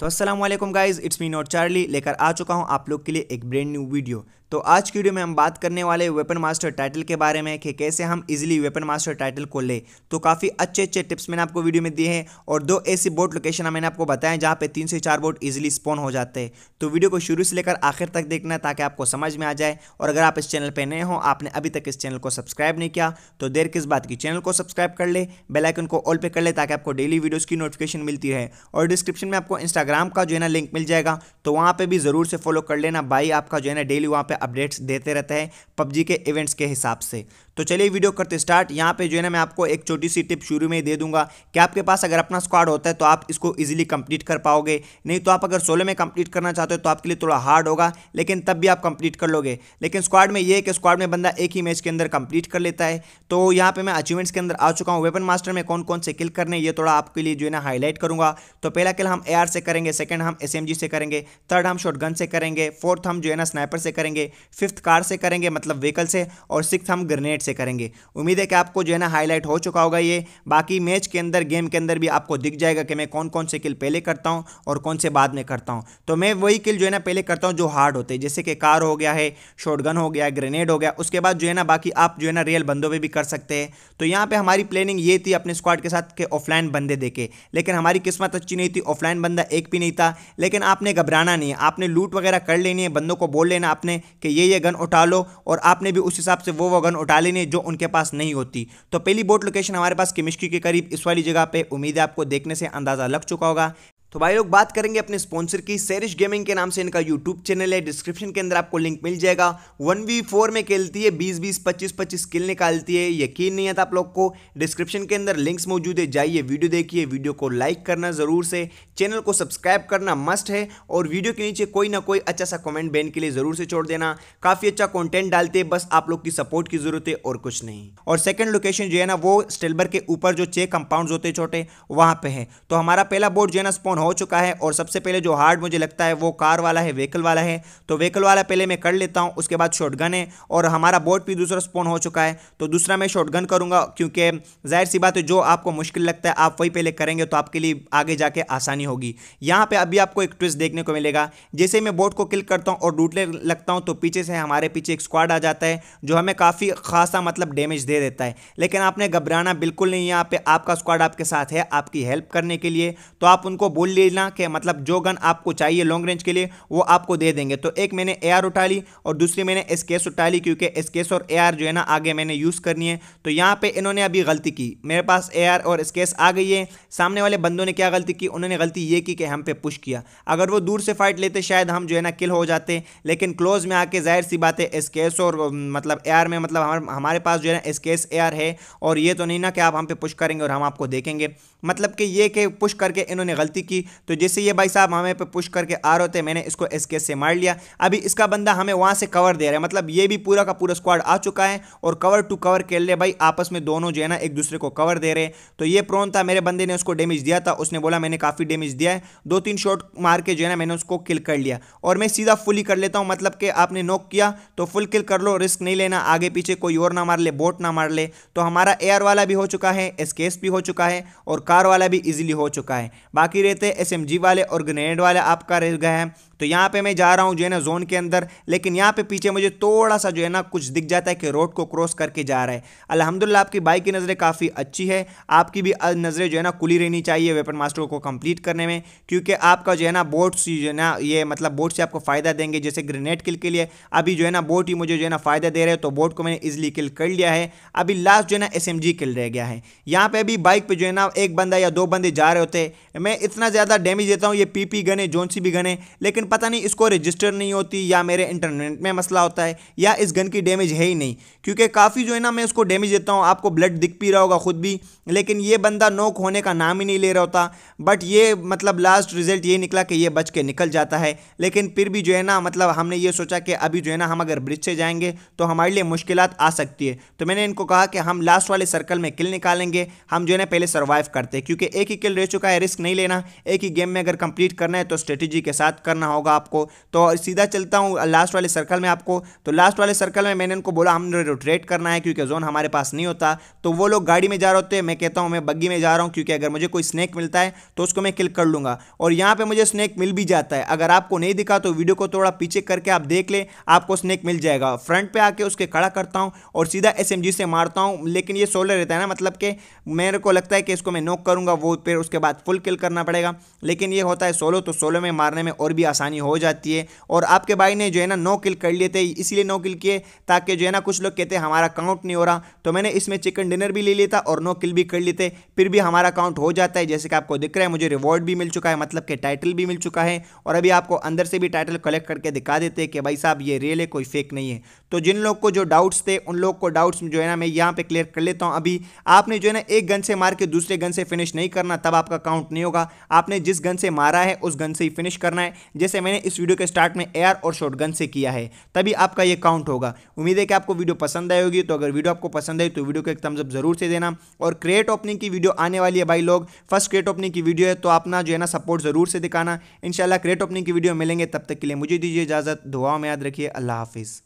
तो असलम guys it's me not Charlie लेकर आ चुका हूँ आप लोग के लिए एक ब्रेंड न्यू वीडियो तो आज की वीडियो में हम बात करने वाले वेपन मास्टर टाइटल के बारे में कि कैसे हम इजीली वेपन मास्टर टाइटल को ले तो काफ़ी अच्छे अच्छे टिप्स मैंने आपको वीडियो में दिए हैं और दो ऐसी बोट लोकेशन मैंने आपको बताया जहाँ पे तीन से चार बोट इजीली स्पॉन हो जाते हैं तो वीडियो को शुरू से लेकर आखिर तक देखना ताकि आपको समझ में आ जाए और अगर आप इस चैनल पर नए हो आपने अभी तक इस चैनल को सब्सक्राइब नहीं किया तो देर किस बात की चैनल को सब्सक्राइब कर ले बेलाइकन को ऑल पे कर ले ताकि आपको डेली वीडियोज़ की नोटिफिकेशन मिलती है और डिस्क्रिप्शन में आपको इंस्टाग्राम इंस्टाग्राम का जो है ना लिंक मिल जाएगा तो वहाँ पे भी ज़रूर से फॉलो कर लेना भाई आपका जो है ना डेली वहाँ पे अपडेट्स देते रहते हैं पबजी के इवेंट्स के हिसाब से तो चलिए वीडियो करते स्टार्ट यहाँ पे जो है ना मैं आपको एक छोटी सी टिप शुरू में ही दे दूंगा कि आपके पास अगर अपना स्क्वाड होता है तो आप इसको ईजिली कंप्लीट कर पाओगे नहीं तो आप अगर सोलो में कंप्लीट करना चाहते हो तो आपके लिए थोड़ा हार्ड होगा लेकिन तब भी आप कंप्लीट कर लोगे लेकिन स्क्वाड में ये है कि स्क्वाड में बंदा एक ही मैच के अंदर कंप्लीट कर लेता है तो यहाँ पर मैं अचीवमेंट्स के अंदर आ चुका हूँ वेपन मास्टर में कौन कौन से किल करने ये थोड़ा आपके लिए जो है ना हाईलाइट करूँगा तो पहला किल हम ए से करेंगे करेंगे सेकंड हम एस से करेंगे थर्ड हम शॉटगन से करेंगे फोर्थ हम जो है ना स्नाइपर से करेंगे फिफ्थ कार से करेंगे मतलब व्हीकल से और सिक्स हम ग्रेनेड से करेंगे उम्मीद है कि आपको जो है ना हाईलाइट हो चुका होगा ये बाकी मैच के अंदर गेम के अंदर भी आपको दिख जाएगा कि मैं कौन कौन से किल पहले करता हूँ और कौन से बाद में करता हूँ तो मैं वही किल जो है ना पहले करता हूँ जो हार्ड होते हैं जैसे कि कार हो गया है शॉर्ट हो गया ग्रेनेड हो गया उसके बाद जो है ना बाकी आप जो है ना रियल बंदों पर भी कर सकते हैं तो यहाँ पर हमारी प्लानिंग ये थी अपने स्क्वाड के साथ के ऑफलाइन बंदे देखे लेकिन हमारी किस्मत अच्छी नहीं थी ऑफलाइन बंदा एक भी नहीं था लेकिन आपने घबराना नहीं है आपने लूट वगैरह कर लेनी है बंदों को बोल लेना आपने कि ये ये गन उठा लो और आपने भी उस हिसाब से वो वो गन उठा लेनी है जो उनके पास नहीं होती तो पहली बोट लोकेशन हमारे पास केमिस्ट्री के करीब इस वाली जगह पर उम्मीद है आपको देखने से अंदाज़ा लग चुका होगा तो भाई लोग बात करेंगे अपने स्पॉन्सर की सेरिश गेमिंग के नाम से इनका यूट्यूब चैनल है डिस्क्रिप्शन के अंदर आपको लिंक मिल जाएगा वन वी फोर में खेलती है बीस बीस पच्चीस पच्चीस किल निकालती है यकीन नहीं आता आप लोग को डिस्क्रिप्शन के अंदर लिंक्स मौजूद है जाइए वीडियो देखिए वीडियो को लाइक करना ज़रूर से चैनल को सब्सक्राइब करना मस्ट है और वीडियो के नीचे कोई ना कोई अच्छा सा कॉमेंट बैन के लिए ज़रूर से छोड़ देना काफ़ी अच्छा कॉन्टेंट डालते हैं बस आप लोग की सपोर्ट की ज़रूरत है और कुछ नहीं और सेकेंड लोकेशन जो है ना वो स्टेलबर के ऊपर जो चे कंपाउंड होते छोटे वहाँ पर है तो हमारा पहला बोर्ड जो है ना स्पॉन हो चुका है और सबसे पहले जो हार्ड मुझे लगता है वो कार वाला है व्हीकल वाला है तो व्हीकल वाला पहले मैं कर लेता हूँ उसके बाद शॉर्ट है और हमारा बोट भी दूसरा स्पोन हो चुका है तो दूसरा मैं शॉर्ट गन क्योंकि जाहिर सी बात है जो आपको मुश्किल लगता है आप वही पहले करेंगे तो आपके लिए आगे जाके आसानी होगी यहाँ पर अभी आपको एक ट्विस्ट देखने को मिलेगा जैसे मैं बोट को क्लिक करता हूँ और डूटने लगता हूँ तो पीछे से हमारे पीछे एक स्क्वाड आ जाता है जो हमें काफ़ी खासा मतलब डैमेज दे देता है लेकिन आपने घबराना बिल्कुल नहीं यहाँ पे आपका स्क्वाड आपके साथ है आपकी हेल्प करने के लिए तो आप उनको बोल मूल लेना के मतलब जो गन आपको चाहिए लॉन्ग रेंज के लिए वो आपको दे देंगे तो एक मैंने ए उठा ली और दूसरी मैंने एस उठा ली क्योंकि एस और ए जो है ना आगे मैंने यूज़ करनी है तो यहाँ पर इन्होंने अभी गलती की मेरे पास ए और एस आ गई है सामने वाले बंदों ने क्या गलती की उन्होंने गलती ये की कि हम पे पुश किया अगर वो दूर से फाइट लेते शायद हम जो है ना किल हो जाते लेकिन क्लोज में आके जाहिर सी बात है एस और मतलब ए में मतलब हमारे पास जो है ना एस एआर है और ये तो नहीं ना कि आप हम पे पुश करेंगे और हम आपको देखेंगे मतलब कि ये कि पुश करके इन्होंने गलती की थी तो जैसे ये भाई साहब हमें पे पुश करके आ रहे थे मैंने इसको एसके से मार लिया अभी इसका बंदा हमें वहाँ से कवर दे रहा है मतलब ये भी पूरा का पूरा स्क्वाड आ चुका है और कवर टू कवर खेल रहे भाई आपस में दोनों जो है ना एक दूसरे को कवर दे रहे तो ये प्रोन था मेरे बंदे ने उसको डैमेज दिया था उसने बोला मैंने काफ़ी डैमेज दिया है दो तीन शॉट मार के जो है ना मैंने उसको किल कर लिया और मैं सीधा फुल ही कर लेता हूँ मतलब कि आपने नोक किया तो फुल किल कर लो रिस्क नहीं लेना आगे पीछे कोई और ना मार ले बोट ना मार ले तो हमारा एयर वाला भी हो चुका है एसकेस भी हो चुका है और कार वाला भी इजीली हो चुका है बाकी रहते वाले एस वाले और ग्रेनेड वाले आपका रह गए हैं तो यहाँ पे मैं जा रहा हूँ जो है ना जोन के अंदर लेकिन यहाँ पे पीछे मुझे थोड़ा सा जो है ना कुछ दिख जाता है कि रोड को क्रॉस करके जा रहा है अलहमदिल्ला आपकी बाइक की नज़रें काफ़ी अच्छी है आपकी भी नज़रें जो है ना खुली रहनी चाहिए वेपन मास्टर को कम्प्लीट करने में क्योंकि आपका जो है ना बोट जो है ना ये मतलब बोट से आपको फ़ायदा देंगे जैसे ग्रेनेड किल के लिए अभी जो है ना बोट ही मुझे जो है ना फ़ायदा दे रहे हैं तो बोट को मैंने इजिली किल कर लिया है अभी लास्ट जो है ना एस किल रह गया है यहाँ पर अभी बाइक पर जो है ना एक बंदा या दो बंदे जा रहे होते मैं इतना ज़्यादा डैमेज देता हूँ ये पी पी गने जोन भी गने लेकिन पता नहीं इसको रजिस्टर नहीं होती या मेरे इंटरनेट में मसला होता है या इस गन की डैमेज है ही नहीं क्योंकि काफ़ी जो है ना मैं इसको डैमेज देता हूँ आपको ब्लड दिख पी रहा होगा खुद भी लेकिन ये बंदा नोक होने का नाम ही नहीं ले रहा होता बट ये मतलब लास्ट रिजल्ट ये निकला कि ये बच के निकल जाता है लेकिन फिर भी जो है ना मतलब हमने ये सोचा कि अभी जो है ना हम अगर ब्रिज से जाएंगे तो हमारे लिए मुश्किल आ सकती है तो मैंने इनको कहा कि हम लास्ट वाले सर्कल में किल निकालेंगे हम जो है ना पहले सर्वाइव करते क्योंकि एक ही किल रह चुका है रिस्क नहीं लेना एक ही गेम में अगर कंप्लीट करना है तो स्ट्रेटेजी के साथ करना होगा होगा आपको तो सीधा चलता हूँ लास्ट वाले सर्कल में आपको तो लास्ट वाले सर्कल में मैंने उनको बोला हमने रोटेट करना है क्योंकि जोन हमारे पास नहीं होता तो वो लोग गाड़ी में जा रहे होते हैं मैं कहता हूँ मैं बग्गी में जा रहा हूँ क्योंकि अगर मुझे कोई स्नैक मिलता है तो उसको मैं क्लिक कर लूँगा और यहाँ पर मुझे स्नैक मिल भी जाता है अगर आपको नहीं दिखा तो वीडियो को थोड़ा पीछे करके आप देख ले आपको स्नैक मिल जाएगा फ्रंट पर आके उसके खड़ा करता हूँ और सीधा एस से मारता हूँ लेकिन ये सोलर रहता है ना मतलब कि मेरे को लगता है कि इसको मैं नोक करूँगा वो फिर उसके बाद फुल किल करना पड़ेगा लेकिन ये होता है सोलो तो सोलो में मारने में और भी आसानी परेशानी हो जाती है और आपके भाई ने जो है ना नो किल कर लिए थे इसीलिए नो किल किए ताकि जो है ना कुछ लोग कहते हैं हमारा काउंट नहीं हो रहा तो मैंने इसमें चिकन डिनर भी ले लिया था और नो किल भी कर लिए थे फिर भी हमारा काउंट हो जाता है जैसे कि आपको दिख रहा है मुझे रिवॉर्ड भी मिल चुका है मतलब कि टाइटल भी मिल चुका है और अभी आपको अंदर से भी टाइटल कलेक्ट करके दिखा देते हैं कि भाई साहब ये रियल है कोई फेक नहीं है तो जिन लोग को जो डाउट्स थे उन लोग को डाउट्स जो है ना मैं यहाँ पर क्लियर कर लेता हूँ अभी आपने जो है ना एक गन से मार के दूसरे गन से फिनिश नहीं करना तब आपका काउंट नहीं होगा आपने जिस गन से मारा है उस गन से ही फिनिश करना है जैसे जैसे मैंने इस वीडियो के स्टार्ट में एयर और शॉटगन से किया है तभी आपका ये काउंट होगा उम्मीद है कि आपको वीडियो पसंद आई होगी तो अगर वीडियो आपको पसंद आई तो वीडियो को एक थम्सअप जरूर से देना और क्रिएट ओपनिंग की वीडियो आने वाली है भाई लोग फर्स्ट क्रिएट ओपनिंग की वीडियो है तो अपना जो है ना सपोर्ट जरूर से दिखाना इनशाला क्रिएट ओपनिंग की वीडियो मिलेंगे तब तक के लिए मुझे दीजिए इजाज़त दुआओं में याद रखिए अल्लाह हाफिज़